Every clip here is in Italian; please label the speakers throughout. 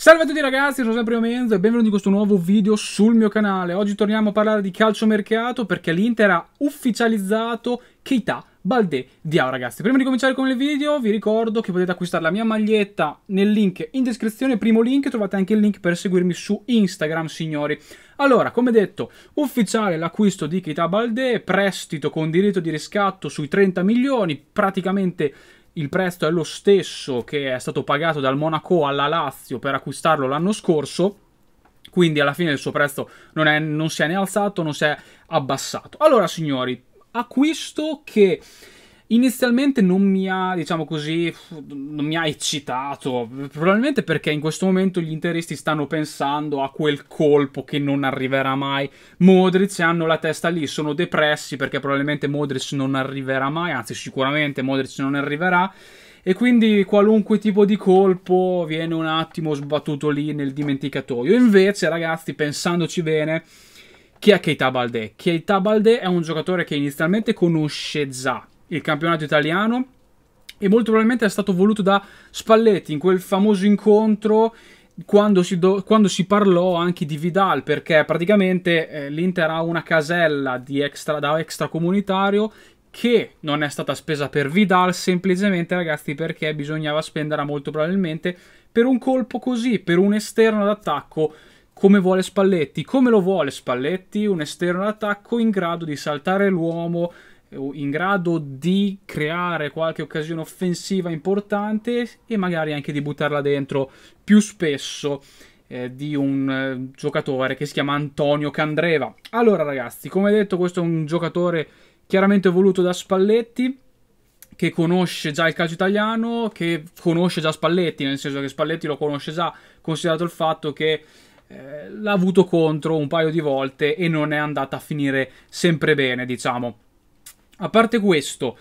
Speaker 1: Salve a tutti ragazzi, sono sempre Omenzo e benvenuti in questo nuovo video sul mio canale. Oggi torniamo a parlare di calciomercato perché l'Inter ha ufficializzato Keita Baldé Diao ragazzi. Prima di cominciare con il video vi ricordo che potete acquistare la mia maglietta nel link in descrizione, primo link, trovate anche il link per seguirmi su Instagram signori. Allora, come detto, ufficiale l'acquisto di Keita Baldé, prestito con diritto di riscatto sui 30 milioni, praticamente il prezzo è lo stesso che è stato pagato dal Monaco alla Lazio per acquistarlo l'anno scorso, quindi alla fine il suo prezzo non, è, non si è né alzato, non si è abbassato. Allora signori, acquisto che Inizialmente non mi ha, diciamo così, non mi ha eccitato, probabilmente perché in questo momento gli interisti stanno pensando a quel colpo che non arriverà mai. Modric hanno la testa lì, sono depressi perché probabilmente Modric non arriverà mai, anzi sicuramente Modric non arriverà e quindi qualunque tipo di colpo viene un attimo sbattuto lì nel dimenticatoio. Invece, ragazzi, pensandoci bene, chi è Keita Balde? Keita Balde è un giocatore che inizialmente conosce già il campionato italiano e molto probabilmente è stato voluto da Spalletti in quel famoso incontro quando si, do, quando si, parlò anche di Vidal, perché praticamente eh, l'Inter ha una casella extra, da extracomunitario che non è stata spesa per Vidal, semplicemente ragazzi perché bisognava spendere molto probabilmente per un colpo così, per un esterno d'attacco come vuole Spalletti, come lo vuole Spalletti, un esterno d'attacco in grado di saltare l'uomo, in grado di creare qualche occasione offensiva importante e magari anche di buttarla dentro più spesso eh, di un eh, giocatore che si chiama Antonio Candreva. Allora ragazzi, come detto questo è un giocatore chiaramente voluto da Spalletti che conosce già il calcio italiano, che conosce già Spalletti, nel senso che Spalletti lo conosce già, considerato il fatto che eh, l'ha avuto contro un paio di volte e non è andata a finire sempre bene, diciamo. A parte questo,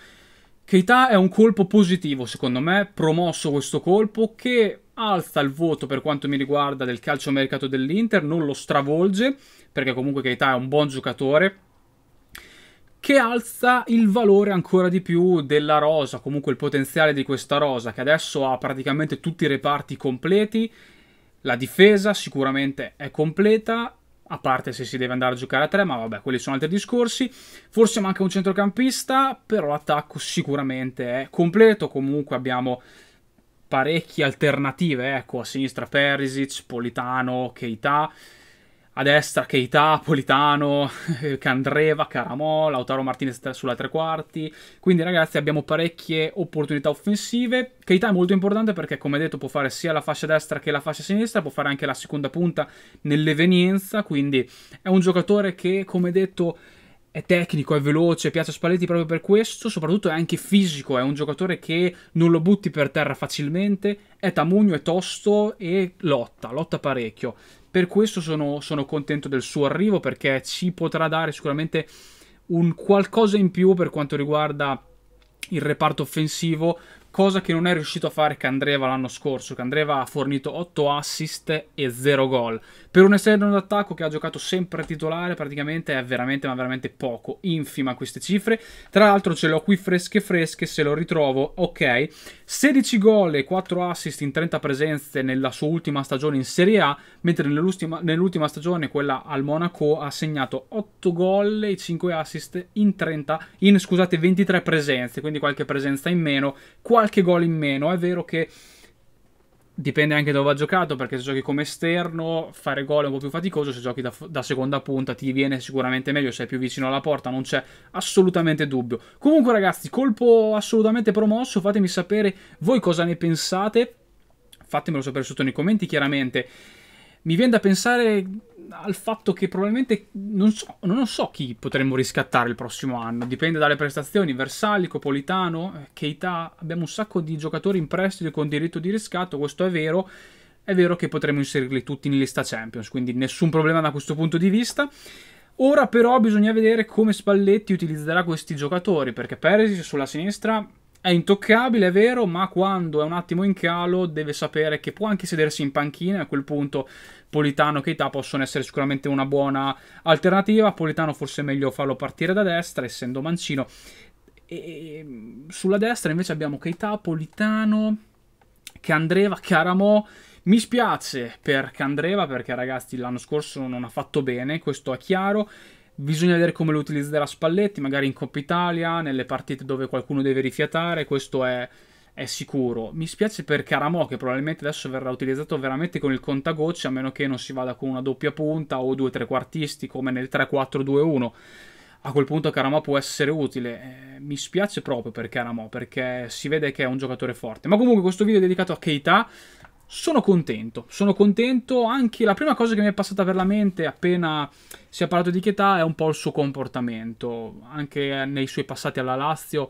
Speaker 1: Keita è un colpo positivo, secondo me, promosso questo colpo che alza il voto per quanto mi riguarda del calcio mercato dell'Inter, non lo stravolge, perché comunque Keita è un buon giocatore, che alza il valore ancora di più della rosa, comunque il potenziale di questa rosa, che adesso ha praticamente tutti i reparti completi, la difesa sicuramente è completa a parte se si deve andare a giocare a 3, ma vabbè, quelli sono altri discorsi. Forse manca un centrocampista, però l'attacco sicuramente è completo, comunque abbiamo parecchie alternative, ecco, a sinistra Perisic, Politano, Keita, a destra Keita, Politano, Candreva, Caramò, Lautaro Martinez sulla tre quarti. Quindi ragazzi abbiamo parecchie opportunità offensive. Keita è molto importante perché come detto può fare sia la fascia destra che la fascia sinistra, può fare anche la seconda punta nell'evenienza, quindi è un giocatore che come detto è tecnico, è veloce, piace a Spalletti proprio per questo, soprattutto è anche fisico, è un giocatore che non lo butti per terra facilmente, è tamugno, è tosto e lotta, lotta parecchio. Per questo sono, sono contento del suo arrivo perché ci potrà dare sicuramente un qualcosa in più per quanto riguarda il reparto offensivo, cosa che non è riuscito a fare Candreva l'anno scorso. Candreva ha fornito 8 assist e 0 gol. Per un esterno d'attacco che ha giocato sempre titolare, praticamente è veramente, ma veramente poco. Infima queste cifre. Tra l'altro ce l'ho qui fresche fresche, se lo ritrovo, ok. 16 gol e 4 assist in 30 presenze nella sua ultima stagione in Serie A, mentre nell'ultima, nell'ultima stagione, quella al Monaco, ha segnato 8 gol e 5 assist in, 30, in scusate, 23 presenze, quindi qualche presenza in meno, qualche gol in meno. È vero che dipende anche da dove va giocato, perché se giochi come esterno fare gol è un po' più faticoso, se giochi da, da, seconda punta ti viene sicuramente meglio, sei più vicino alla porta, non c'è assolutamente dubbio. Comunque ragazzi, colpo assolutamente promosso, fatemi sapere voi cosa ne pensate, fatemelo sapere sotto nei commenti chiaramente mi viene da pensare al fatto che probabilmente non so, non so chi potremmo riscattare il prossimo anno, dipende dalle prestazioni, Versali, Copolitano, eh, Keita, abbiamo un sacco di giocatori in prestito con diritto di riscatto, questo è vero, è vero che potremmo inserirli tutti in lista Champions, quindi nessun problema da questo punto di vista. Ora però bisogna vedere come Spalletti utilizzerà questi giocatori, perché Perisic sulla sinistra è intoccabile, è vero, ma quando è un attimo in calo deve sapere che può anche sedersi in panchina. A quel punto Politano e Keita possono essere sicuramente una buona alternativa. Politano forse è meglio farlo partire da destra, essendo mancino. E sulla destra invece abbiamo Keita, Politano, Candreva, Caramo. Mi spiace per Candreva perché ragazzi l'anno scorso non ha fatto bene, questo è chiaro. Bisogna vedere come lo utilizzerà Spalletti, magari in Coppa Italia, nelle partite dove qualcuno deve rifiatare, questo è, è sicuro. Mi spiace per Caramo che probabilmente adesso verrà utilizzato veramente con il contagocci, a meno che non si vada con una doppia punta o due trequartisti come nel 3-4-2-1 a quel punto Caramo può essere utile. Eh, mi spiace proprio per Caramo perché si vede che è un giocatore forte. Ma comunque questo video è dedicato a Keita, sono contento, sono contento, anche la prima cosa che mi è passata per la mente appena si è parlato di Chietà è un po' il suo comportamento, anche nei suoi passati alla Lazio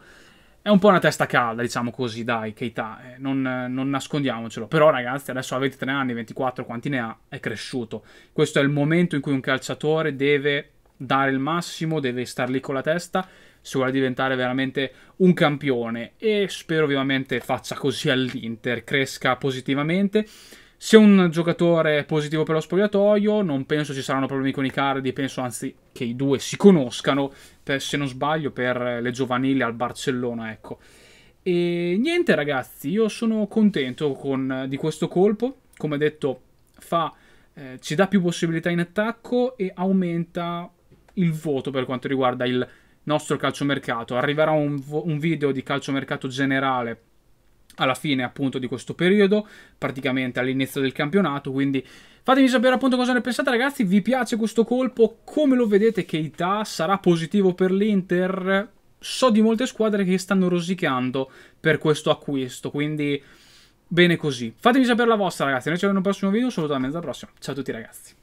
Speaker 1: è un po' una testa calda, diciamo così, dai, Keita, eh, non, non, nascondiamocelo. Però ragazzi, adesso ha 23 anni, 24, quanti ne ha, è cresciuto. Questo è il momento in cui un calciatore deve dare il massimo, deve star lì con la testa se vuole diventare veramente un campione e spero ovviamente faccia così all'Inter, cresca positivamente. Se un giocatore è positivo per lo spogliatoio, non penso ci saranno problemi con i cardi, penso anzi che i due si conoscano, per, se non sbaglio, per le giovanili al Barcellona, ecco. E niente ragazzi, io sono contento con, di questo colpo, come detto fa, eh, ci dà più possibilità in attacco e aumenta il voto per quanto riguarda il nostro calciomercato. Arriverà un, un video di calciomercato generale alla fine appunto di questo periodo, praticamente all'inizio del campionato, quindi fatemi sapere appunto cosa ne pensate ragazzi, vi piace questo colpo, come lo vedete Keita sarà positivo per l'Inter? So di molte squadre che stanno rosicando per questo acquisto, quindi bene così. Fatemi sapere la vostra ragazzi, noi ci vediamo nel prossimo video, saluto da mezza prossima, ciao a tutti ragazzi.